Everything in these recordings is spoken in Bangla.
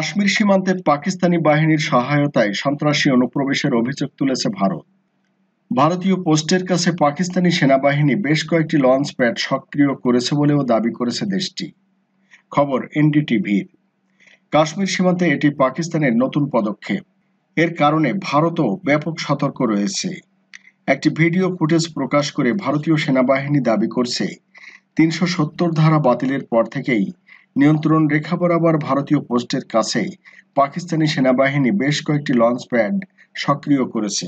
কাশ্মীর সীমান্তে পাকিস্তানি বাহিনীর সহায়তায় সন্ত্রাসী অনুপ্রবেশের অভিযোগ তুলেছে ভারত ভারতীয় পোস্টের কাছে পাকিস্তানি সেনাবাহিনী বেশ কয়েকটি লঞ্চ প্যাড সক্রিয় করেছে বলেও দাবি করেছে দেশটি খবর এনডিটিভির কাশ্মীর সীমান্তে এটি পাকিস্তানের নতুন পদক্ষেপ এর কারণে ভারতও ব্যাপক সতর্ক রয়েছে একটি ভিডিও ফুটেজ প্রকাশ করে ভারতীয় সেনাবাহিনী দাবি করছে তিনশো ধারা বাতিলের পর থেকেই নিয়ন্ত্রণ রেখা বরাবর ভারতীয় পোস্টের কাছে পাকিস্তানি সেনাবাহিনী বেশ কয়েকটি লঞ্চ প্যাড সক্রিয় করেছে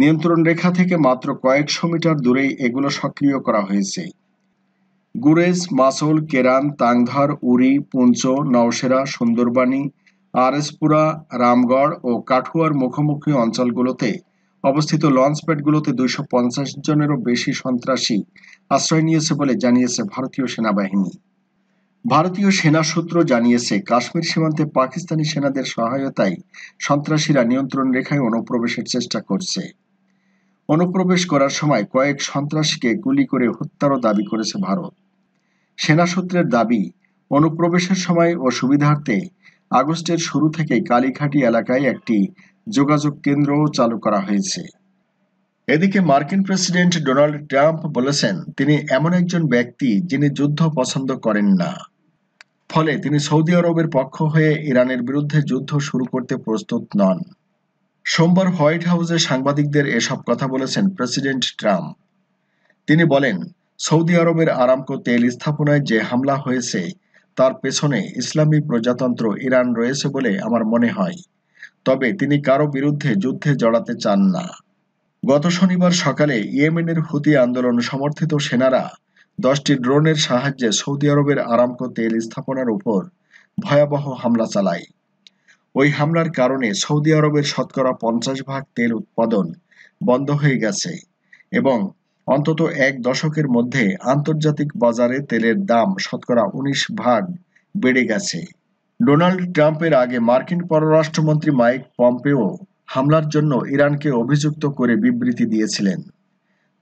নিয়ন্ত্রণ রেখা থেকে মাত্র কয়েকশো মিটার দূরেই এগুলো সক্রিয় করা হয়েছে গুরেজ মাসল কেরান তাংধার উরি পুঞ্চ নওশেরা সুন্দরবানী আরএসপুরা রামগড় ও কাঠুয়ার মুখোমুখি অঞ্চলগুলোতে অবস্থিত লঞ্চ প্যাডগুলোতে দুইশো পঞ্চাশ জনেরও বেশি সন্ত্রাসী আশ্রয় নিয়েছে বলে জানিয়েছে ভারতীয় সেনাবাহিনী ভারতীয় সেনা সূত্র জানিয়েছে কাশ্মীর সীমান্তে পাকিস্তানি সেনাদের সহায়তায় সন্ত্রাসীরা নিয়ন্ত্রণ রেখায় অনুপ্রবেশের চেষ্টা করছে অনুপ্রবেশ করার সময় কয়েক সন্ত্রাসীকে গুলি করে হত্যারও দাবি করেছে ভারত সেনা সূত্রের দাবি অনুপ্রবেশের সময় ও সুবিধার্থে আগস্টের শুরু থেকে কালীঘাটি এলাকায় একটি যোগাযোগ কেন্দ্রও চালু করা হয়েছে এদিকে মার্কিন প্রেসিডেন্ট ডোনাল্ড ট্রাম্প বলেছেন তিনি এমন একজন ব্যক্তি যিনি যুদ্ধ পছন্দ করেন না ফলে তিনি সৌদি আরবের পক্ষ হয়ে ইরানের বিরুদ্ধে যুদ্ধ শুরু করতে প্রস্তুত নন সোমবার হোয়াইট হাউসে সাংবাদিকদের এসব কথা বলেছেন প্রেসিডেন্ট ট্রাম্প তিনি বলেন সৌদি আরবের আরামকো তেল স্থাপনায় যে হামলা হয়েছে তার পেছনে ইসলামী প্রজাতন্ত্র ইরান রয়েছে বলে আমার মনে হয় তবে তিনি কারো বিরুদ্ধে যুদ্ধে জড়াতে চান না গত শনিবার সকালে ইয়েমেনের হুতি আন্দোলন সমর্থিত সেনারা দশটি ড্রোনের সাহায্যে সৌদি আরবের আরামকো তেল স্থাপনার উপর ভয়াবহ হামলা চালায় ওই হামলার কারণে সৌদি আরবের শতকরা পঞ্চাশ ভাগ তেল উৎপাদন বন্ধ হয়ে গেছে এবং অন্তত এক দশকের মধ্যে আন্তর্জাতিক বাজারে তেলের দাম শতকরা উনিশ ভাগ বেড়ে গেছে ডোনাল্ড ট্রাম্পের আগে মার্কিন পররাষ্ট্রমন্ত্রী মাইক পম্পেও হামলার জন্য ইরানকে অভিযুক্ত করে বিবৃতি দিয়েছিলেন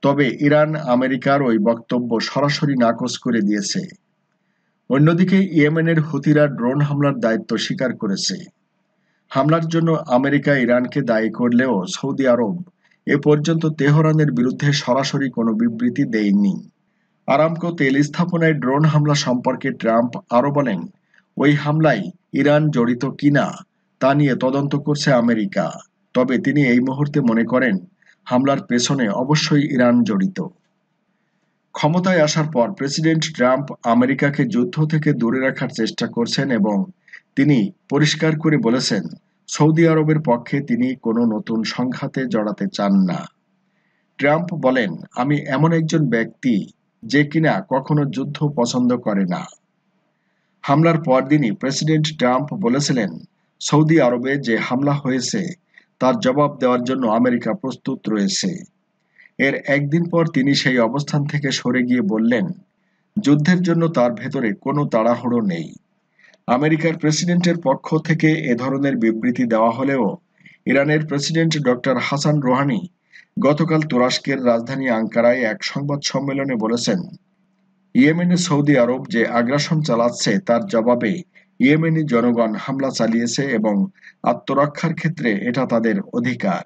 তবে ইরান আমেরিকার ওই বক্তব্য সরাসরি নাকচ করে দিয়েছে অন্যদিকে ইয়েমেনের হুতিরা ড্রোন হামলার দায়িত্ব স্বীকার করেছে হামলার জন্য আমেরিকা ইরানকে দায়ী করলেও সৌদি আরব এ পর্যন্ত তেহরানের বিরুদ্ধে সরাসরি কোনো বিবৃতি দেয়নি আরামকো তেল স্থাপনায় ড্রোন হামলা সম্পর্কে ট্রাম্প আরও বলেন ওই হামলায় ইরান জড়িত কিনা তা নিয়ে তদন্ত করছে আমেরিকা তবে তিনি এই মুহূর্তে মনে করেন হামলার পেছনে অবশ্যই ইরান জড়িত ক্ষমতায় আসার পর প্রেসিডেন্ট ট্রাম্প আমেরিকাকে যুদ্ধ থেকে দূরে রাখার চেষ্টা করছেন এবং তিনি পরিষ্কার করে বলেছেন সৌদি আরবের পক্ষে তিনি কোনো নতুন সংঘাতে জড়াতে চান না ট্রাম্প বলেন আমি এমন একজন ব্যক্তি যে কিনা কখনো যুদ্ধ পছন্দ করে না হামলার পরদিনই প্রেসিডেন্ট ট্রাম্প বলেছিলেন সৌদি আরবে যে হামলা হয়েছে তার জবাব দেওয়ার জন্য আমেরিকা প্রস্তুত রয়েছে এর একদিন পর তিনি সেই অবস্থান থেকে সরে গিয়ে বললেন যুদ্ধের জন্য তার ভেতরে কোনো তাড়াহুড়ো নেই আমেরিকার প্রেসিডেন্টের পক্ষ থেকে এ ধরনের বিবৃতি দেওয়া হলেও ইরানের প্রেসিডেন্ট ডক্টর হাসান রোহানি গতকাল তুরস্কের রাজধানী আঙ্কারায় এক সংবাদ সম্মেলনে বলেছেন ইয়েমেনে সৌদি আরব যে আগ্রাসন চালাচ্ছে তার জবাবে ইয়েমেনি জনগণ হামলা চালিয়েছে এবং আত্মরক্ষার ক্ষেত্রে এটা তাদের অধিকার